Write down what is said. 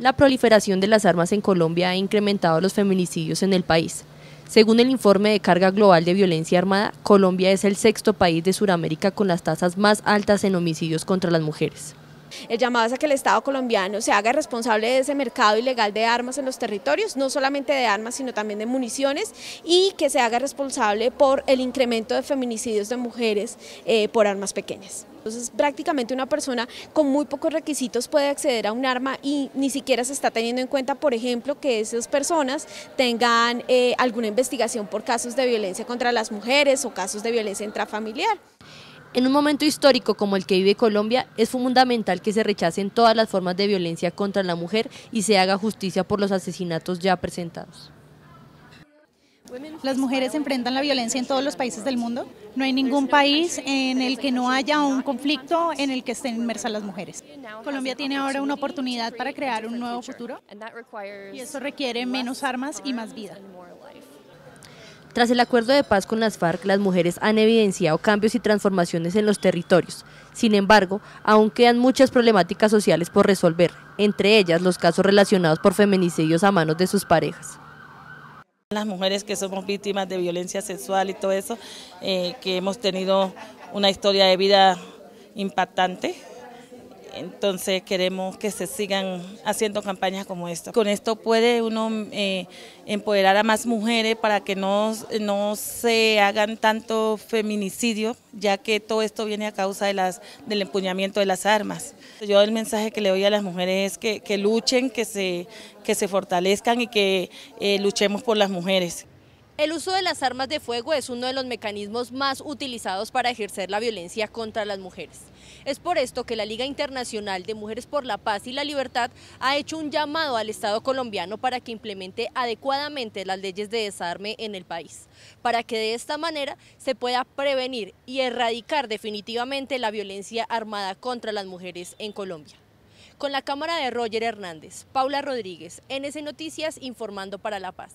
La proliferación de las armas en Colombia ha incrementado los feminicidios en el país. Según el informe de carga global de violencia armada, Colombia es el sexto país de Sudamérica con las tasas más altas en homicidios contra las mujeres. El llamado es a que el Estado colombiano se haga responsable de ese mercado ilegal de armas en los territorios, no solamente de armas, sino también de municiones, y que se haga responsable por el incremento de feminicidios de mujeres eh, por armas pequeñas. Entonces, prácticamente una persona con muy pocos requisitos puede acceder a un arma y ni siquiera se está teniendo en cuenta, por ejemplo, que esas personas tengan eh, alguna investigación por casos de violencia contra las mujeres o casos de violencia intrafamiliar. En un momento histórico como el que vive Colombia, es fundamental que se rechacen todas las formas de violencia contra la mujer y se haga justicia por los asesinatos ya presentados. Las mujeres enfrentan la violencia en todos los países del mundo. No hay ningún país en el que no haya un conflicto en el que estén inmersas las mujeres. Colombia tiene ahora una oportunidad para crear un nuevo futuro y eso requiere menos armas y más vida. Tras el acuerdo de paz con las FARC, las mujeres han evidenciado cambios y transformaciones en los territorios. Sin embargo, aún quedan muchas problemáticas sociales por resolver, entre ellas los casos relacionados por feminicidios a manos de sus parejas. Las mujeres que somos víctimas de violencia sexual y todo eso, eh, que hemos tenido una historia de vida impactante, entonces queremos que se sigan haciendo campañas como esta. Con esto puede uno eh, empoderar a más mujeres para que no, se hagan tanto feminicidio, ya que todo esto viene a causa de del empuñamiento de las armas. Yo el mensaje que le doy a las mujeres es que, luchen, que se, fortalezcan y que eh, luchemos por las mujeres. El uso de las armas de fuego es uno de los mecanismos más utilizados para ejercer la violencia contra las mujeres. Es por esto que la Liga Internacional de Mujeres por la Paz y la Libertad ha hecho un llamado al Estado colombiano para que implemente adecuadamente las leyes de desarme en el país, para que de esta manera se pueda prevenir y erradicar definitivamente la violencia armada contra las mujeres en Colombia. Con la cámara de Roger Hernández, Paula Rodríguez, NS Noticias informando para La Paz.